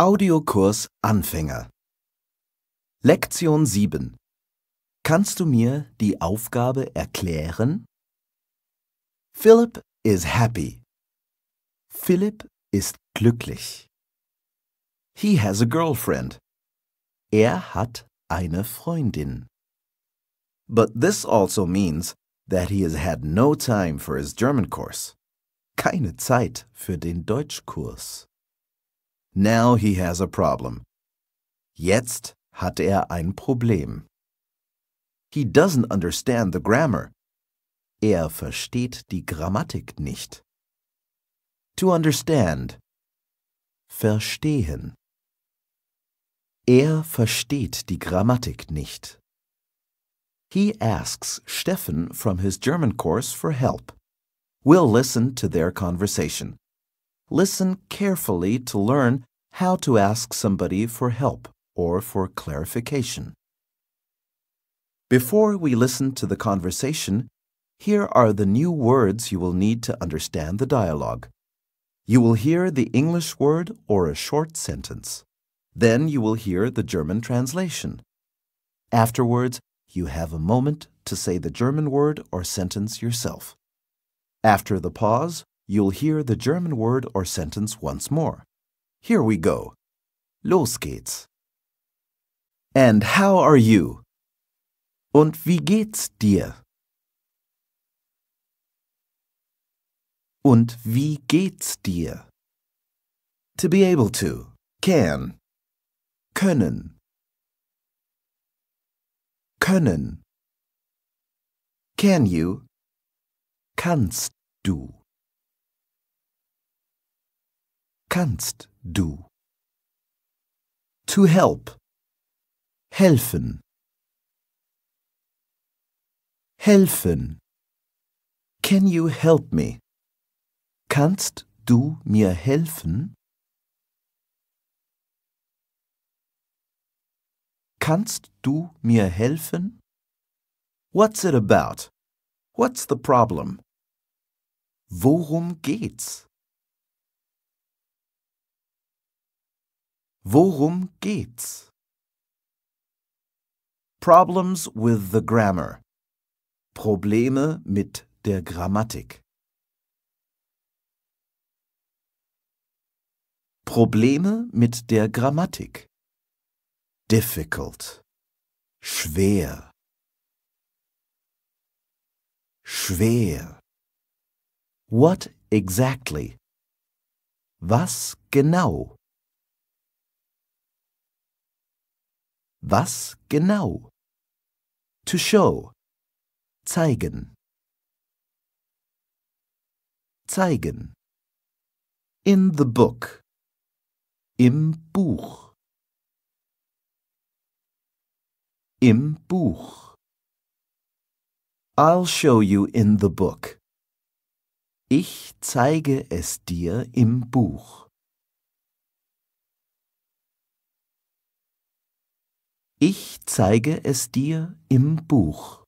Audiokurs Anfänger Lektion 7 Kannst du mir die Aufgabe erklären? Philip is happy. Philip ist glücklich. He has a girlfriend. Er hat eine Freundin. But this also means that he has had no time for his German course. Keine Zeit für den Deutschkurs. Now he has a problem. Jetzt hat er ein Problem. He doesn't understand the grammar. Er versteht die Grammatik nicht. To understand. Verstehen. Er versteht die Grammatik nicht. He asks Steffen from his German course for help. We'll listen to their conversation listen carefully to learn how to ask somebody for help or for clarification. Before we listen to the conversation, here are the new words you will need to understand the dialogue. You will hear the English word or a short sentence. Then you will hear the German translation. Afterwards, you have a moment to say the German word or sentence yourself. After the pause, you'll hear the German word or sentence once more. Here we go. Los geht's. And how are you? Und wie geht's dir? Und wie geht's dir? To be able to, can, können, können. Can you? Kannst du? kannst du. To help. Helfen. Helfen. Can you help me? Kannst du mir helfen? Kannst du mir helfen? What's it about? What's the problem? Worum geht's? Worum geht's? Problems with the grammar. Probleme mit der Grammatik. Probleme mit der Grammatik. Difficult. Schwer. Schwer. What exactly? Was genau? Was genau? To show. Zeigen. Zeigen. In the book. Im Buch. Im Buch. I'll show you in the book. Ich zeige es dir im Buch. Ich zeige es dir im Buch.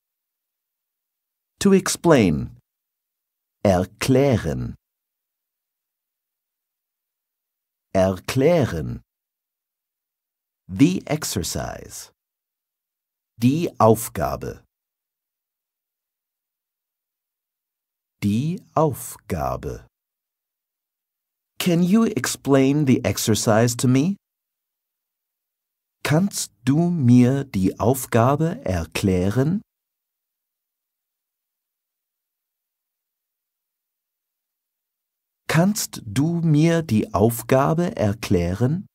To explain. Erklären. Erklären. The exercise. Die Aufgabe. Die Aufgabe. Can you explain the exercise to me? Kannst du mir die Aufgabe erklären? Kannst du mir die Aufgabe erklären?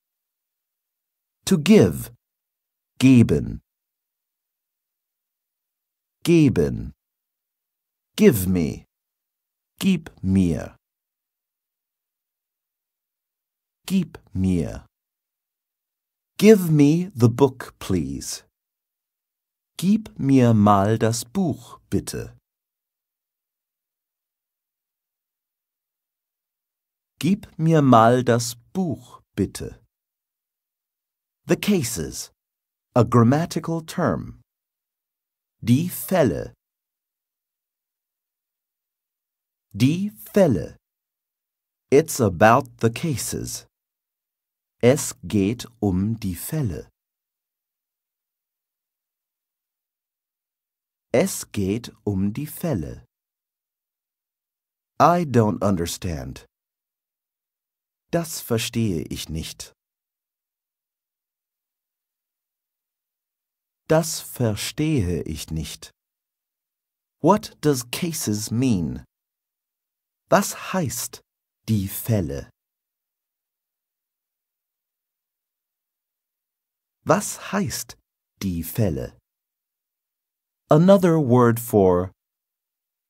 To give. Geben. Geben. Give me. Gib mir. Gib mir. Give me the book, please. Gib mir mal das Buch, bitte. Gib mir mal das Buch, bitte. The cases, a grammatical term. Die Fälle. Die Fälle. It's about the cases. Es geht um die Fälle. Es geht um die Fälle. I don't understand. Das verstehe ich nicht. Das verstehe ich nicht. What does cases mean? Was heißt die Fälle? Was heißt die Fälle? Another word for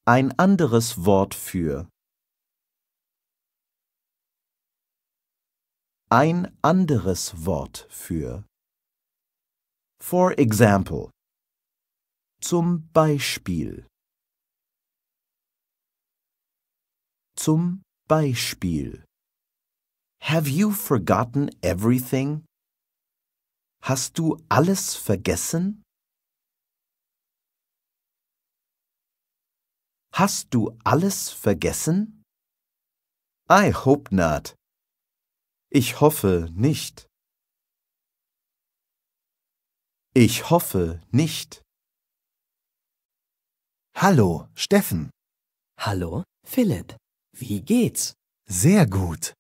ein anderes Wort für ein anderes Wort für For example zum Beispiel zum Beispiel Have you forgotten everything? Hast du alles vergessen? Hast du alles vergessen? I hope not. Ich hoffe nicht. Ich hoffe nicht. Hallo, Steffen. Hallo, Philipp. Wie geht's? Sehr gut.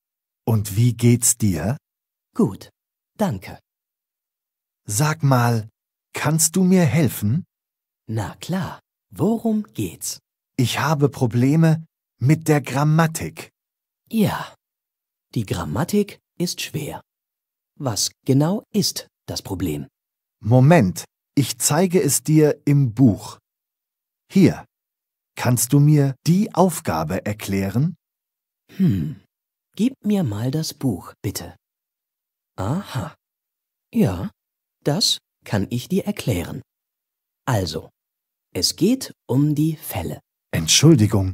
Und wie geht's dir? Gut, danke. Sag mal, kannst du mir helfen? Na klar, worum geht's? Ich habe Probleme mit der Grammatik. Ja, die Grammatik ist schwer. Was genau ist das Problem? Moment, ich zeige es dir im Buch. Hier, kannst du mir die Aufgabe erklären? Hm, gib mir mal das Buch, bitte. Aha. Ja, das kann ich dir erklären. Also, es geht um die Fälle. Entschuldigung,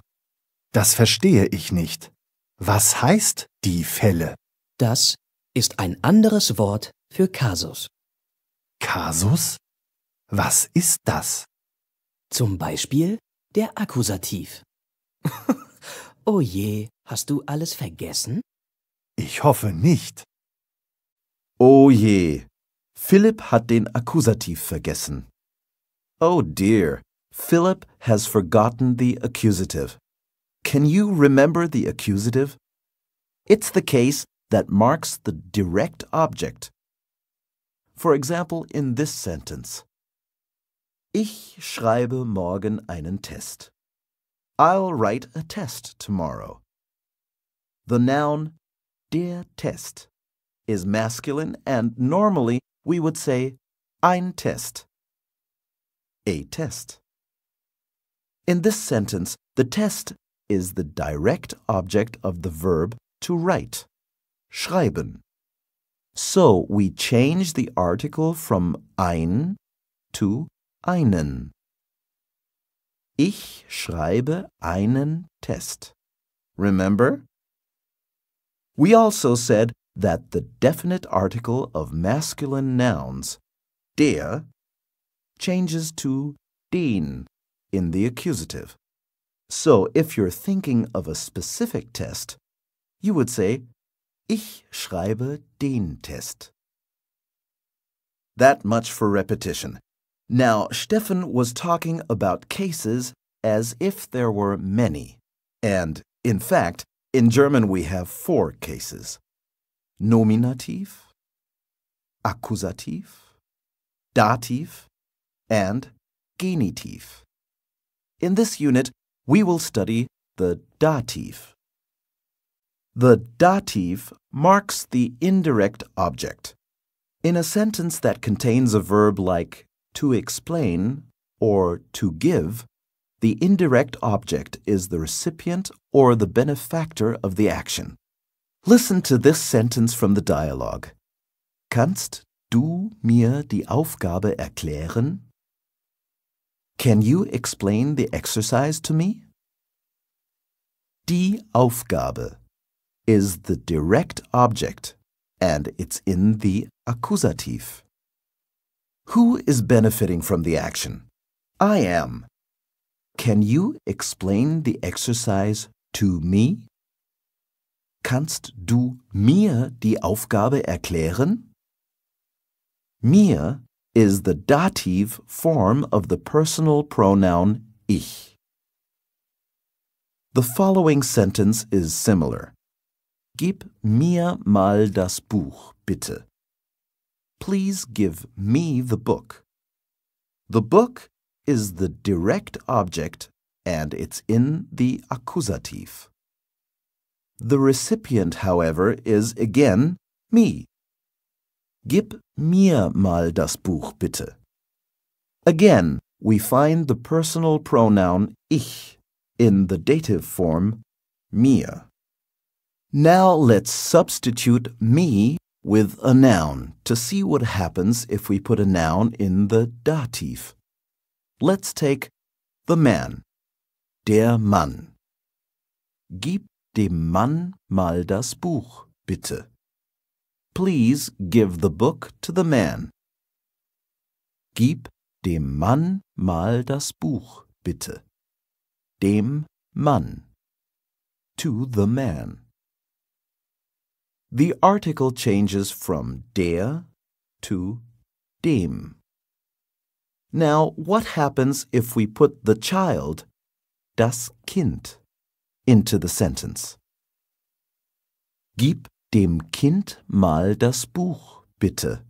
das verstehe ich nicht. Was heißt die Fälle? Das ist ein anderes Wort für Kasus. Kasus? Was ist das? Zum Beispiel der Akkusativ. oh je, hast du alles vergessen? Ich hoffe nicht. Oh je, Philip hat den Akkusativ vergessen. Oh dear, Philip has forgotten the accusative. Can you remember the accusative? It's the case that marks the direct object. For example, in this sentence. Ich schreibe morgen einen Test. I'll write a test tomorrow. The noun der Test is masculine and normally we would say ein Test. A test. In this sentence, the test is the direct object of the verb to write, schreiben. So we change the article from ein to einen. Ich schreibe einen Test. Remember? We also said that the definite article of masculine nouns, der, changes to den in the accusative. So if you're thinking of a specific test, you would say, Ich schreibe den Test. That much for repetition. Now, Stefan was talking about cases as if there were many. And, in fact, in German we have four cases. Nominative, accusative, Dativ, and Genitiv. In this unit, we will study the dative. The dative marks the indirect object. In a sentence that contains a verb like to explain or to give, the indirect object is the recipient or the benefactor of the action. Listen to this sentence from the dialogue. Kannst du mir die Aufgabe erklären? Can you explain the exercise to me? Die Aufgabe is the direct object and it's in the accusative. Who is benefiting from the action? I am. Can you explain the exercise to me? Kannst du mir die Aufgabe erklären? Mir is the dative form of the personal pronoun ich. The following sentence is similar. Gib mir mal das Buch, bitte. Please give me the book. The book is the direct object and it's in the accusative. The recipient, however, is again me. Gib mir mal das Buch bitte. Again, we find the personal pronoun ich in the dative form mir. Now let's substitute me with a noun to see what happens if we put a noun in the dative. Let's take the man, der Mann. Gib Dem Mann mal das Buch, bitte. Please give the book to the man. Gib dem Mann mal das Buch, bitte. Dem Mann. To the man. The article changes from der to dem. Now, what happens if we put the child, das Kind, into the sentence. Gib dem Kind mal das Buch, bitte.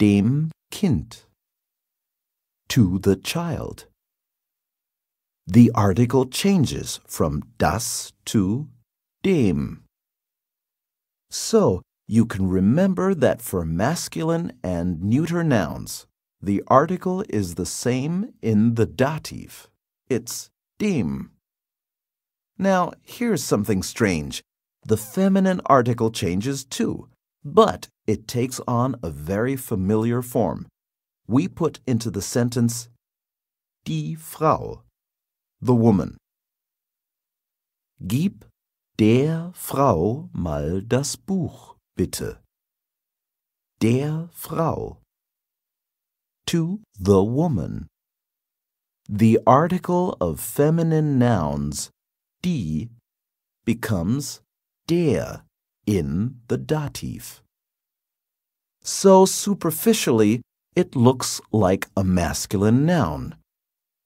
Dem Kind. To the child. The article changes from das to dem. So, you can remember that for masculine and neuter nouns, the article is the same in the dative. It's dem. Now, here's something strange. The feminine article changes too, but it takes on a very familiar form. We put into the sentence die Frau, the woman. Gib der Frau mal das Buch, bitte. Der Frau. To the woman. The article of feminine nouns D becomes der in the dative. So superficially, it looks like a masculine noun.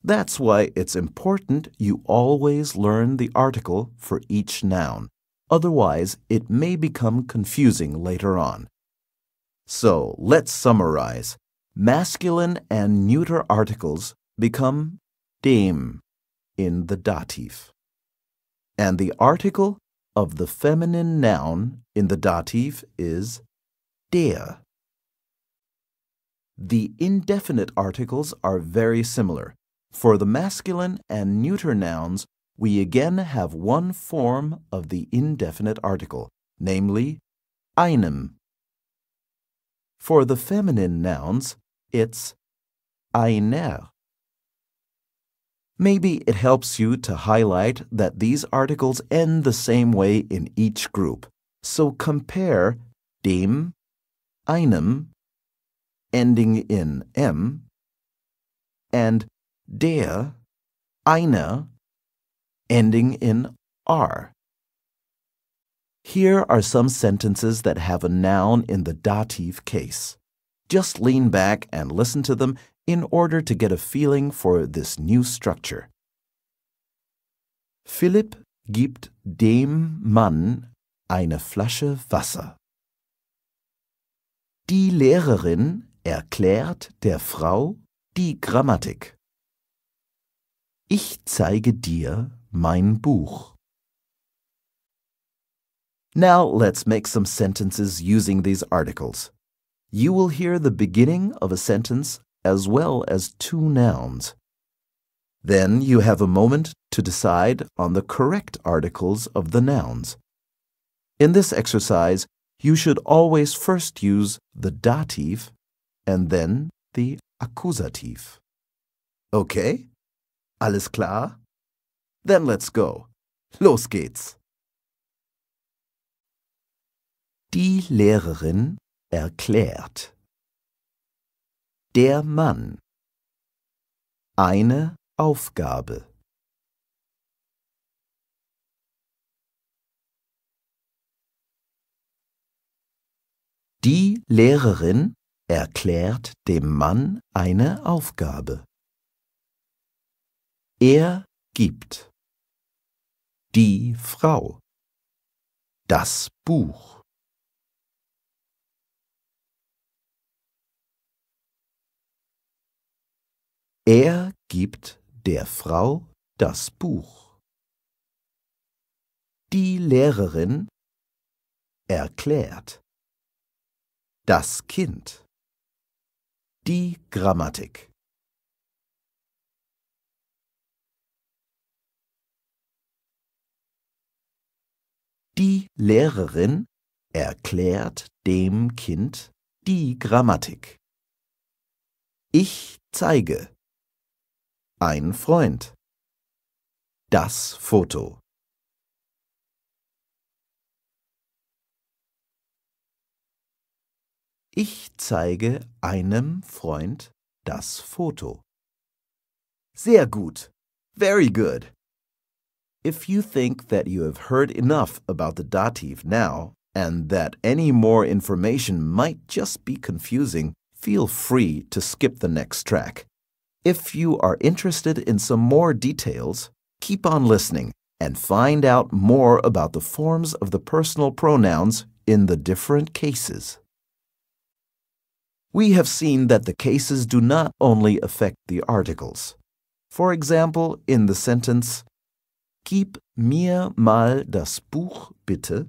That's why it's important you always learn the article for each noun, otherwise, it may become confusing later on. So let's summarize. Masculine and neuter articles become dem in the dative and the article of the feminine noun in the dative is der. The indefinite articles are very similar. For the masculine and neuter nouns, we again have one form of the indefinite article, namely einem. For the feminine nouns, it's einer. Maybe it helps you to highlight that these articles end the same way in each group. So compare dem, einem, ending in m, and der, eine, ending in r. Here are some sentences that have a noun in the dative case. Just lean back and listen to them in order to get a feeling for this new structure. Philipp gibt dem Mann eine Flasche Wasser. Die Lehrerin erklärt der Frau die Grammatik. Ich zeige dir mein Buch. Now let's make some sentences using these articles you will hear the beginning of a sentence as well as two nouns. Then you have a moment to decide on the correct articles of the nouns. In this exercise, you should always first use the dative and then the accusative. Okay? Alles klar? Then let's go. Los geht's! Die Lehrerin erklärt. Der Mann. Eine Aufgabe. Die Lehrerin erklärt dem Mann eine Aufgabe. Er gibt. Die Frau. Das Buch. Er gibt der Frau das Buch. Die Lehrerin erklärt. Das Kind. Die Grammatik. Die Lehrerin erklärt dem Kind die Grammatik. Ich zeige. Ein Freund. Das Foto. Ich zeige einem Freund das Foto. Sehr gut. Very good. If you think that you have heard enough about the dative now and that any more information might just be confusing, feel free to skip the next track. If you are interested in some more details, keep on listening and find out more about the forms of the personal pronouns in the different cases. We have seen that the cases do not only affect the articles. For example, in the sentence, Gib mir mal das Buch bitte,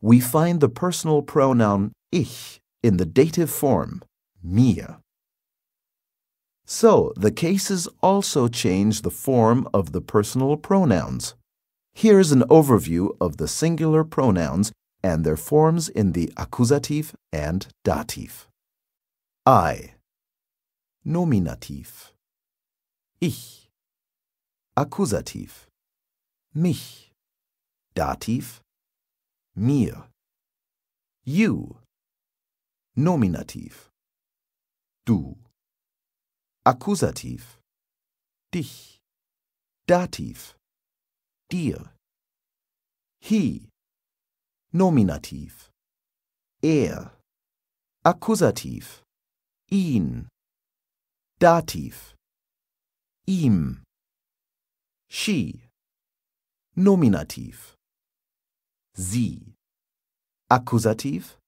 we find the personal pronoun ich in the dative form, mir. So the cases also change the form of the personal pronouns. Here is an overview of the singular pronouns and their forms in the accusative and dative. I Nominativ Ich Accusative. Mich Dativ Mir You Nominativ Du Akkusativ. Dich. Dativ. Dir. He. Nominativ. Er. Akkusativ. Ihn. Dativ. Ihm. She. Nominativ. Sie. Akkusativ.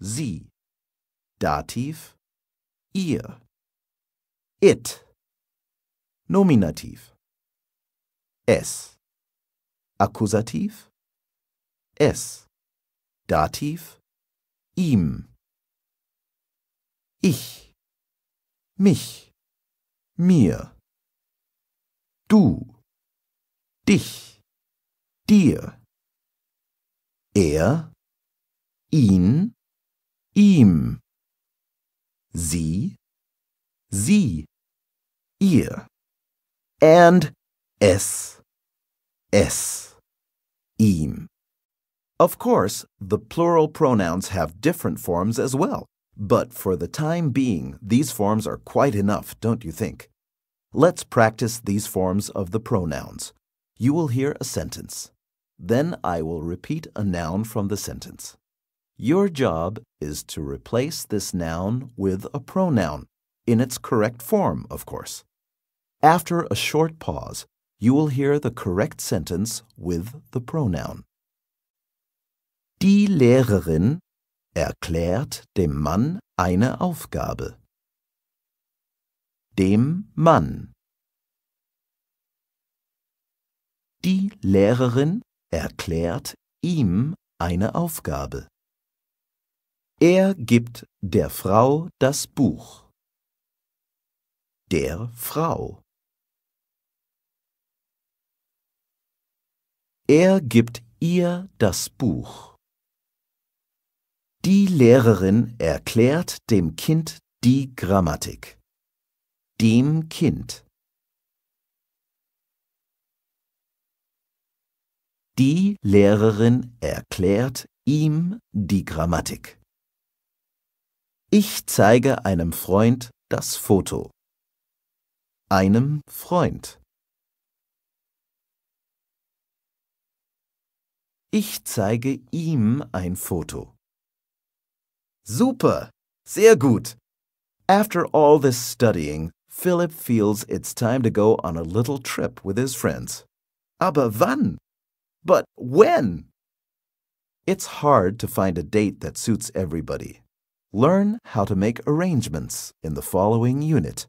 Sie. Dativ. Ihr. It. Nominativ. Es. Akkusativ. Es. Dativ. Ihm. Ich. Mich. Mir. Du. Dich. Dir. Er. Ihn. Ihm. Sie. Sie ear and s s ihm. Of course, the plural pronouns have different forms as well, but for the time being, these forms are quite enough, don't you think? Let's practice these forms of the pronouns. You will hear a sentence. Then I will repeat a noun from the sentence. Your job is to replace this noun with a pronoun. in its correct form, of course. After a short pause, you will hear the correct sentence with the pronoun. Die Lehrerin erklärt dem Mann eine Aufgabe. Dem Mann. Die Lehrerin erklärt ihm eine Aufgabe. Er gibt der Frau das Buch der Frau. Er gibt ihr das Buch. Die Lehrerin erklärt dem Kind die Grammatik. Dem Kind. Die Lehrerin erklärt ihm die Grammatik. Ich zeige einem Freund das Foto. einem Freund. Ich zeige ihm ein Foto. Super! Sehr gut! After all this studying, Philip feels it's time to go on a little trip with his friends. Aber wann? But when? It's hard to find a date that suits everybody. Learn how to make arrangements in the following unit.